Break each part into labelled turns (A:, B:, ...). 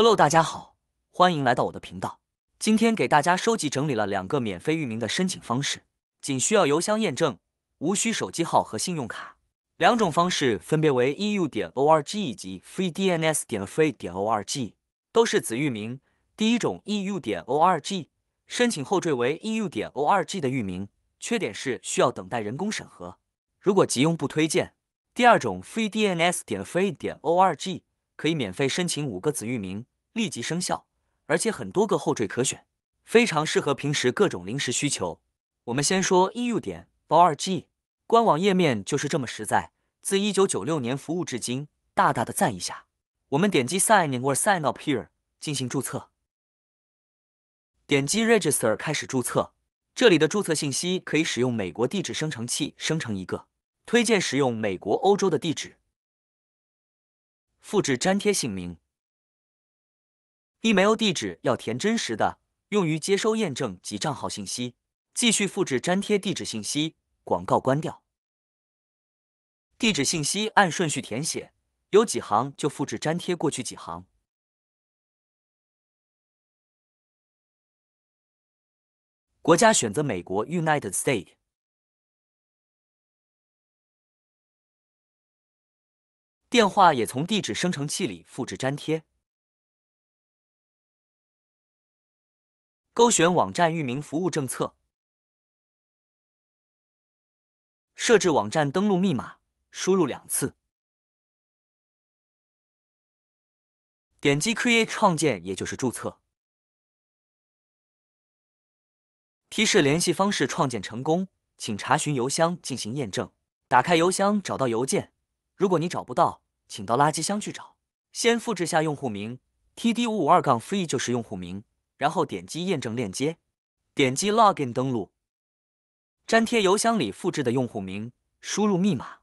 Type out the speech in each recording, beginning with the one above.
A: Hello，大家好，欢迎来到我的频道。今天给大家收集整理了两个免费域名的申请方式，仅需要邮箱验证，无需手机号和信用卡。两种方式分别为 e u 点 o r g 以及 free d n s 点 free 点 o r g，都是子域名。第一种 e u 点 o r g，申请后缀为 e u 点 o r g 的域名，缺点是需要等待人工审核，如果急用不推荐。第二种 free d n s 点 free 点 o r g。可以免费申请五个子域名，立即生效，而且很多个后缀可选，非常适合平时各种临时需求。我们先说 eu 点 o r g 官网页面就是这么实在，自一九九六年服务至今，大大的赞一下。我们点击 sign or sign up here 进行注册，点击 register 开始注册，这里的注册信息可以使用美国地址生成器生成一个，推荐使用美国、欧洲的地址。复制粘贴姓名，E-mail 地址要填真实的，用于接收验证及账号信息。继续复制粘贴地址信息，广告关掉。地址信息按顺序填写，有几行就复制粘贴过去几行。
B: 国家选择美国 United States。电话也从地址生成器里复制粘贴，勾选网站域名服务政策，设置网站登录密码，输入两次，点击 Create
A: 创建，也就是注册。提示联系方式创建成功，请查询邮箱进行验证。打开邮箱，找到邮件。如果你找不到，请到垃圾箱去找。先复制下用户名 t d 五五二杠 free 就是用户名，然后点击验证链接，点击 login 登录，粘贴邮箱里复制的用户名，输入密码，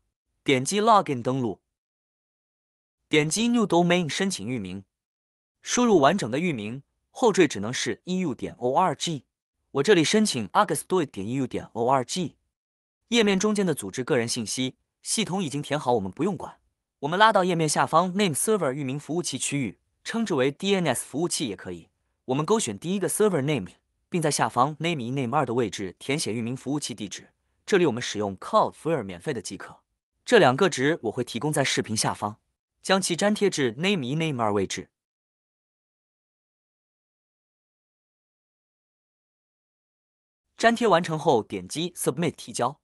A: 点击 login 登录，点击 new domain 申请域名，输入完整的域名，后缀只能是 eu 点 org。我这里申请 a u g u s t o i 点 eu 点 org。页面中间的组织个人信息。系统已经填好，我们不用管。我们拉到页面下方 Name Server 域名服务器区域，称之为 DNS 服务器也可以。我们勾选第一个 Server Name，并在下方 Name 一、Name 二的位置填写域名服务器地址。这里我们使用 Cloudflare 免费的即可。这两个值我会提供在视频下方，将其粘贴至 Name 一、Name 二位置。粘贴完成后，点击 Submit 提交。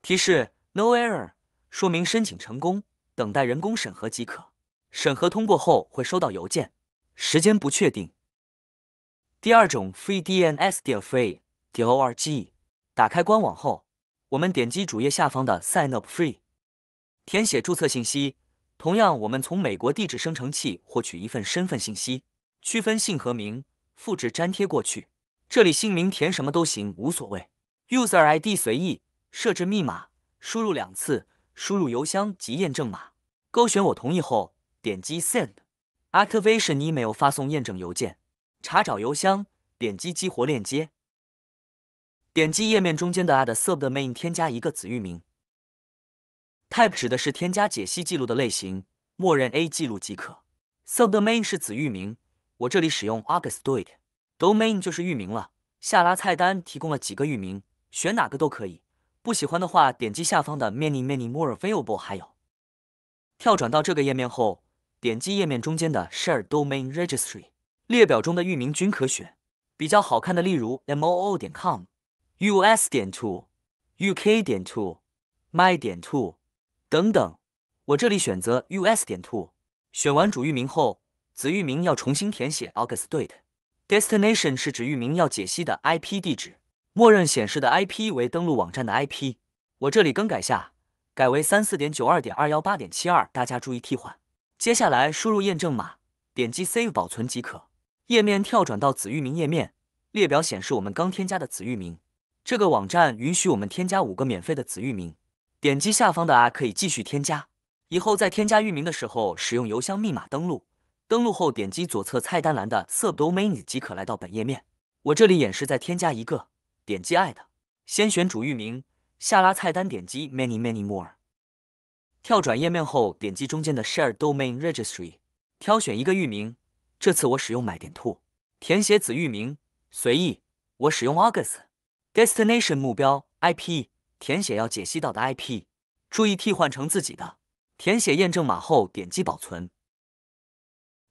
A: 提示：No error，说明申请成功，等待人工审核即可。审核通过后会收到邮件，时间不确定。第二种 f r e e d n s d e f r e e o r g 打开官网后，我们点击主页下方的 Sign Up Free，填写注册信息。同样，我们从美国地址生成器获取一份身份信息，区分姓和名，复制粘贴过去。这里姓名填什么都行，无所谓。User ID 随意。设置密码，输入两次，输入邮箱及验证码，勾选我同意后，点击 Send。Activation email 发送验证邮件，查找邮箱，点击激活链接。点击页面中间的 Add Subdomain 添加一个子域名。Type 指的是添加解析记录的类型，默认 A 记录即可。Subdomain 是子域名，我这里使用 Augustit d o。Domain 就是域名了，下拉菜单提供了几个域名，选哪个都可以。不喜欢的话，点击下方的 Many Many More Available，还有跳转到这个页面后，点击页面中间的 Share Domain Registry，列表中的域名均可选。比较好看的例如 m o o 点 com、u s 点 two、u k 点 two、my 点 two 等等。我这里选择 u s 点 two。选完主域名后，子域名要重新填写。August Date。d e s t i n a t i o n 是指域名要解析的 IP 地址。默认显示的 IP 为登录网站的 IP，我这里更改下，改为三四点九二点二幺八点七二，大家注意替换。接下来输入验证码，点击 Save 保存即可。页面跳转到子域名页面，列表显示我们刚添加的子域名。这个网站允许我们添加五个免费的子域名，点击下方的 I 可以继续添加。以后在添加域名的时候使用邮箱密码登录，登录后点击左侧菜单栏的 Subdomain 即可来到本页面。我这里演示再添加一个。点击 Add，先选主域名下拉菜单，点击 Many Many More，跳转页面后点击中间的 Share Domain Registry，挑选一个域名。这次我使用买点兔，填写子域名随意，我使用 August Destination 目标 IP 填写要解析到的 IP，注意替换成自己的。填写验证码后点击保存。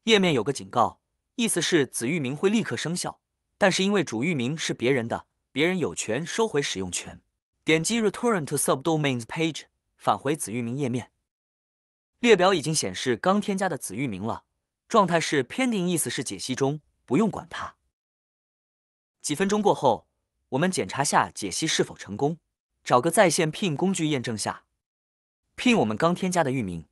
A: 页面有个警告，意思是子域名会立刻生效，但是因为主域名是别人的。别人有权收回使用权。点击 Return to Subdomains Page 返回子域名页面，列表已经显示刚添加的子域名了，状态是 Pending，意思是解析中，不用管它。几分钟过后，我们检查下解析是否成功，找个在线 Ping 工具验证下 Ping 我们刚添加的域名。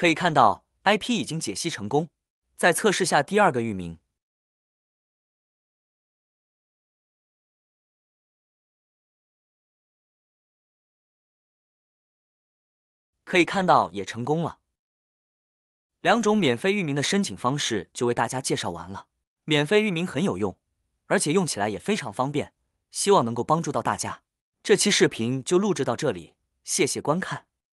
B: 可以看到，IP 已经解析成功。再测试下第二个域名，
A: 可以看到也成功了。两种免费域名的申请方式就为大家介绍完了。免费域名很有用，而且用起来也非常方便，希望能够帮助到大家。这期视频就录制到这里，谢谢观看。